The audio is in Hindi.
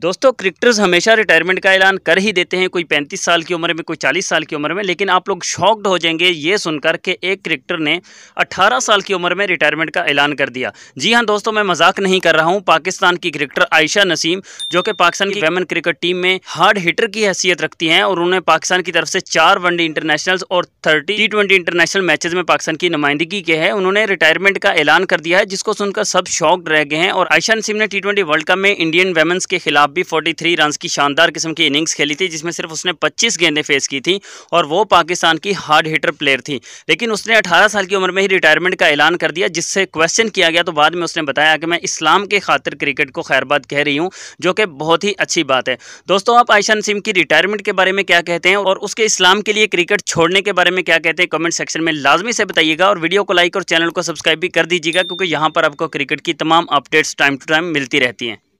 दोस्तों क्रिकेटर्स हमेशा रिटायरमेंट का ऐलान कर ही देते हैं कोई 35 साल की उम्र में कोई 40 साल की उम्र में लेकिन आप लोग शॉक्ड हो जाएंगे ये सुनकर कि एक क्रिकेटर ने 18 साल की उम्र में रिटायरमेंट का ऐलान कर दिया जी हां दोस्तों मैं मजाक नहीं कर रहा हूं पाकिस्तान की क्रिकेटर आयशा नसीम जो कि पाकिस्तान की वेमन क्रिकेट टीम में हार्ड हिटर की हैसियत रखती हैं और उन्हें पाकिस्तान की तरफ से चार वनडे इंटरनेशनल और thirty T twenty international matches में पाकिस्तान की नुमाइंदगी के है उन्होंने रिटायरमेंट का ऐलान कर दिया है जिसको सुनकर सब शॉक्ड रह गए हैं और आयशा नसीम ने टी वर्ल्ड कप में इंडियन वेमेंस के खिलाफ पंजाब भी 43 रन की शानदार किस्म की इनिंग्स खेली थी जिसमें सिर्फ उसने 25 गेंदें फेस की थी और वो पाकिस्तान की हार्ड हिटर प्लेयर थी लेकिन उसने 18 साल की उम्र में ही रिटायरमेंट का ऐलान कर दिया जिससे क्वेश्चन किया गया तो बाद में उसने बताया कि मैं इस्लाम के खातिर क्रिकेट को खैरबाद कह रही हूँ जो कि बहुत ही अच्छी बात है दोस्तों आप आयशा नसीम की रिटायरमेंट के बारे में क्या कहते हैं और उसके इस्लाम के लिए क्रिकेट छोड़ने के बारे में क्या कहते हैं कमेंट सेक्शन में लाजमी से बताइएगा और वीडियो को लाइक और चैनल को सब्सक्राइब भी कर दीजिएगा क्योंकि यहाँ पर आपको क्रिकेट की तमाम अपडेट्स टाइम टू टाइम मिलती रहती हैं